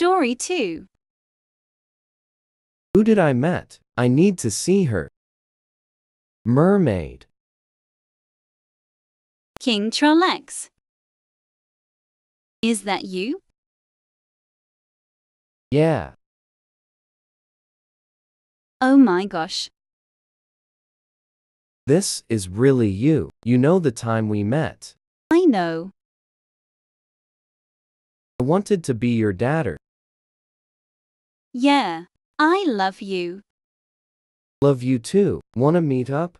Story 2 Who did I met? I need to see her. Mermaid. King Trollex. Is that you? Yeah. Oh my gosh. This is really you. You know the time we met. I know. I wanted to be your dadder. Yeah, I love you. Love you too. Wanna meet up?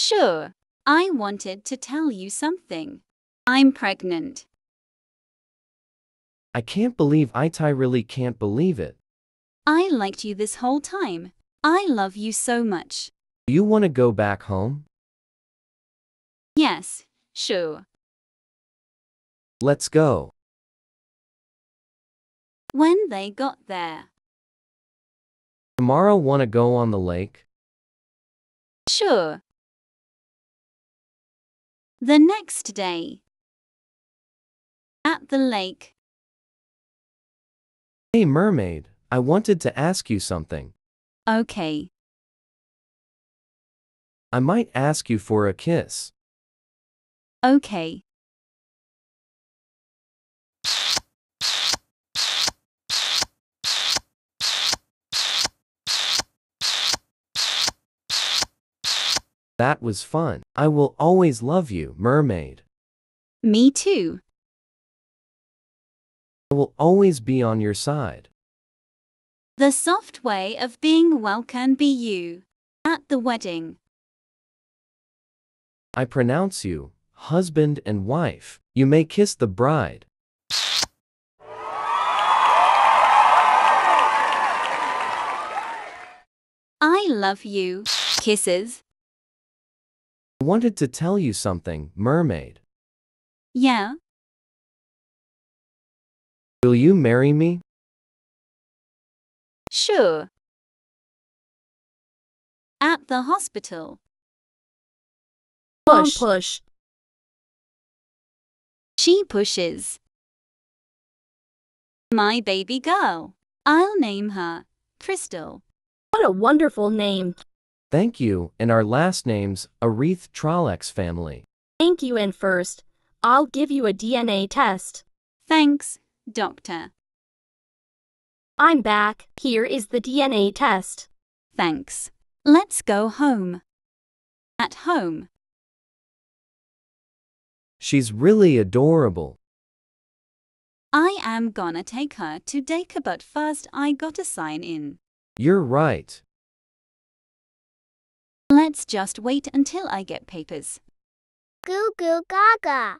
Sure. I wanted to tell you something. I'm pregnant. I can't believe Itai really can't believe it. I liked you this whole time. I love you so much. You want to go back home? Yes, sure. Let's go when they got there. Tomorrow wanna go on the lake? Sure. The next day. At the lake. Hey mermaid, I wanted to ask you something. Okay. I might ask you for a kiss. Okay. That was fun. I will always love you, mermaid. Me too. I will always be on your side. The soft way of being well can be you. At the wedding. I pronounce you, husband and wife. You may kiss the bride. I love you. Kisses. I wanted to tell you something, mermaid. Yeah? Will you marry me? Sure. At the hospital. Push. push. She pushes. My baby girl. I'll name her Crystal. What a wonderful name. Thank you, and our last names, Arith Trollex family. Thank you, and first, I'll give you a DNA test. Thanks, Doctor. I'm back. Here is the DNA test. Thanks. Let's go home. At home. She's really adorable. I am gonna take her to Dacre, but first I gotta sign in. You're right. Let's just wait until I get papers. Goo goo gaga.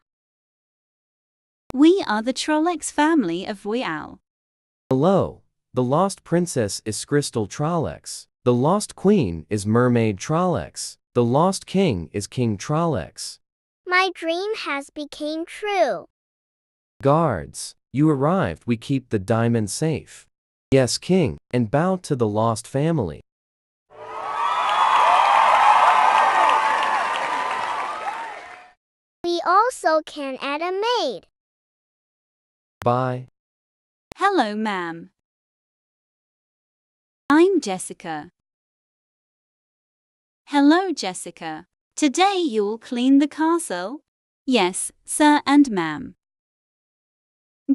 We are the Trollex family of Weow. Hello. The lost princess is Crystal Trollex. The lost queen is Mermaid Trollex. The lost king is King Trollex. My dream has became true. Guards, you arrived. We keep the diamond safe. Yes, king, and bow to the lost family. We also can add a maid. Bye. Hello, ma'am. I'm Jessica. Hello, Jessica. Today you'll clean the castle? Yes, sir and ma'am.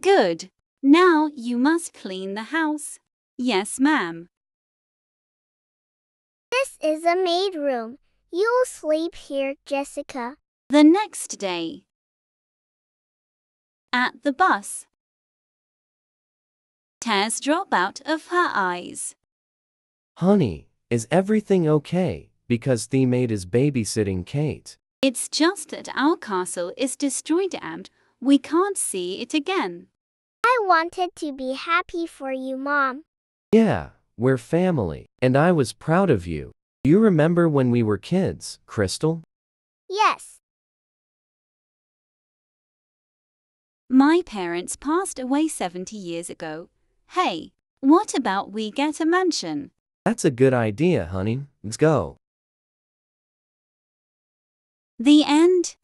Good. Now you must clean the house. Yes, ma'am. This is a maid room. You'll sleep here, Jessica. The next day. At the bus. Tears drop out of her eyes. Honey, is everything okay? Because the maid is babysitting Kate. It's just that our castle is destroyed and we can't see it again. I wanted to be happy for you, Mom. Yeah, we're family, and I was proud of you. you remember when we were kids, Crystal? Yes, My parents passed away 70 years ago. Hey, what about we get a mansion? That's a good idea, honey. Let's go. The end.